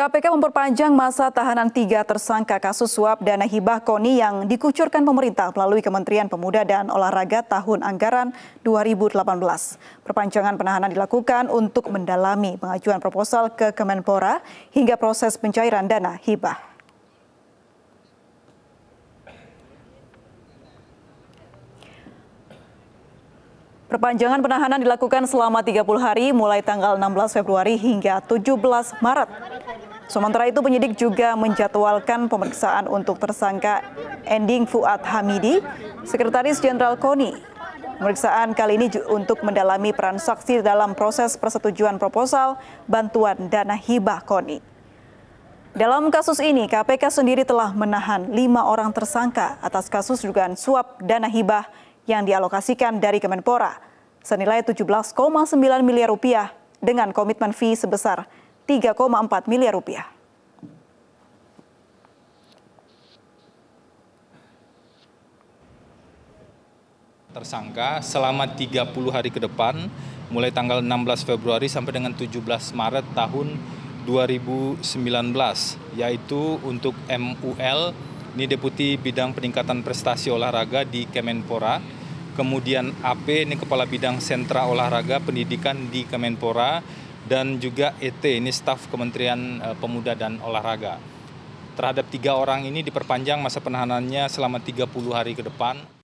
KPK memperpanjang masa tahanan tiga tersangka kasus suap dana hibah KONI yang dikucurkan pemerintah melalui Kementerian Pemuda dan Olahraga tahun anggaran 2018. Perpanjangan penahanan dilakukan untuk mendalami pengajuan proposal ke Kemenpora hingga proses pencairan dana hibah. Perpanjangan penahanan dilakukan selama 30 hari mulai tanggal 16 Februari hingga 17 Maret. Sementara itu penyidik juga menjadwalkan pemeriksaan untuk tersangka Ending Fuad Hamidi, Sekretaris Jenderal KONI. Pemeriksaan kali ini untuk mendalami peran saksi dalam proses persetujuan proposal bantuan dana hibah KONI. Dalam kasus ini, KPK sendiri telah menahan lima orang tersangka atas kasus dugaan suap dana hibah yang dialokasikan dari Kemenpora senilai 17,9 miliar rupiah dengan komitmen fee sebesar 3,4 miliar rupiah. Tersangka selama 30 hari ke depan, mulai tanggal 16 Februari sampai dengan 17 Maret tahun 2019, yaitu untuk MUL, ini Deputi Bidang Peningkatan Prestasi Olahraga di Kemenpora, kemudian AP, ini Kepala Bidang Sentra Olahraga Pendidikan di Kemenpora, dan juga ET ini staf Kementerian eh, Pemuda dan Olahraga. Terhadap tiga orang ini diperpanjang masa penahanannya selama 30 hari ke depan.